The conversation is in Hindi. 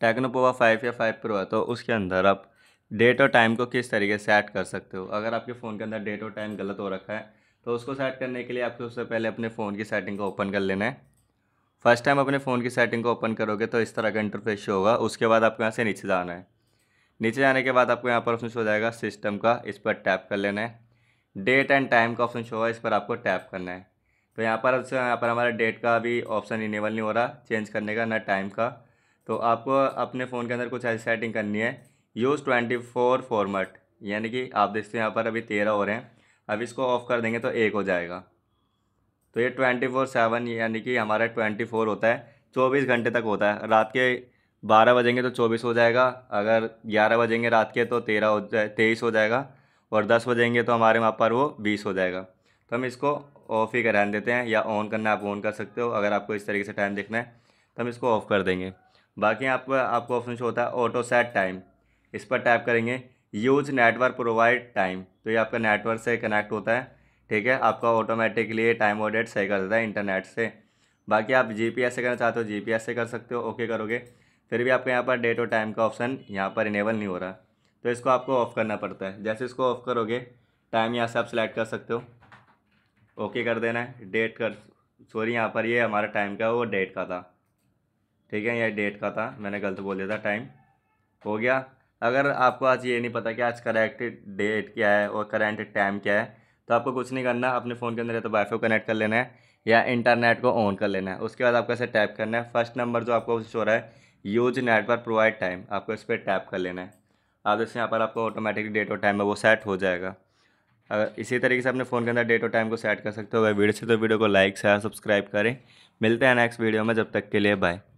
टेक्नोपोवा फाइव या फाइव प्रो है तो उसके अंदर आप डेट और टाइम को किस तरीके से सेट कर सकते हो अगर आपके फ़ोन के अंदर डेट और टाइम गलत हो रखा है तो उसको सेट करने के लिए आपको सबसे पहले अपने फ़ोन की सेटिंग को ओपन कर लेना है फर्स्ट टाइम अपने फ़ोन की सेटिंग को ओपन करोगे तो इस तरह का इंटरफेस शो होगा उसके बाद आपको यहाँ से नीचे जाना है नीचे जाने के बाद आपको यहाँ पर ऑप्शन शो हो जाएगा सिस्टम का इस पर टैप कर लेना है डेट एंड टाइम का ऑप्शन शो होगा इस पर आपको टैप करना है तो यहाँ पर यहाँ पर हमारा डेट का अभी ऑप्शन इनेबल नहीं हो रहा चेंज करने का ना टाइम का तो आपको अपने फ़ोन के अंदर कुछ ऐसी सेटिंग करनी है यूज़ ट्वेंटी फोर फॉर्मेट यानी कि आप देखते हो यहाँ पर अभी तेरह हो रहे हैं अब इसको ऑफ़ कर देंगे तो एक हो जाएगा तो ये ट्वेंटी फोर सेवन यानी कि हमारा ट्वेंटी फोर होता है चौबीस घंटे तक होता है रात के बारह बजेंगे तो चौबीस हो जाएगा अगर ग्यारह बजेंगे रात के तो तेरह हो जाए तेईस हो जाएगा और दस बजेंगे तो हमारे वहाँ पर वो बीस हो जाएगा तो हम इसको ऑफ़ ही कराने देते हैं या ऑन करना आप ऑन कर सकते हो अगर आपको इस तरीके से टाइम देखना है तो हम इसको ऑफ़ कर देंगे बाकी आपको आपको ऑप्शन शो होता है ऑटो सेट टाइम इस पर टाइप करेंगे यूज नेटवर्क प्रोवाइड टाइम तो ये आपका नेटवर्क से कनेक्ट होता है ठीक है आपका ऑटोमेटिकली ये टाइम और डेट सही कर देता है इंटरनेट से बाकी आप जीपीएस से करना चाहते हो जीपीएस से कर सकते हो ओके करोगे फिर भी आपके यहाँ पर डेट और टाइम का ऑप्शन यहाँ पर इनेबल नहीं हो रहा तो इसको आपको ऑफ़ करना पड़ता है जैसे इसको ऑफ़ करोगे टाइम यहाँ से आप सेलेक्ट कर सकते हो ओके कर देना है डेट कर सॉरी यहाँ पर ये हमारा टाइम का वो डेट का था ठीक है ये डेट का था मैंने गलत बोल दिया था टाइम हो गया अगर आपको आज ये नहीं पता कि आज करेक्ट डेट क्या है और करेंट टाइम क्या है तो आपको कुछ नहीं करना अपने फ़ोन के अंदर या तो वाईफाई कनेक्ट कर लेना है या इंटरनेट को ऑन कर लेना है उसके बाद आपको ऐसे टैप करना है फर्स्ट नंबर जो आपको शो रहा है यूज नेटवर्क प्रोवाइड टाइम आपको इस पर टैप कर लेना है आप जैसे यहाँ पर आपको ऑटोमेटिक डेट और टाइम है वो सेट हो जाएगा अगर इसी तरीके से अपने फ़ोन के अंदर डेट और टाइम को सेट कर सकते हो अगर वीडियो से तो वीडियो को लाइक शेयर सब्सक्राइब करें मिलते हैं नेक्स्ट वीडियो में जब तक के लिए बाय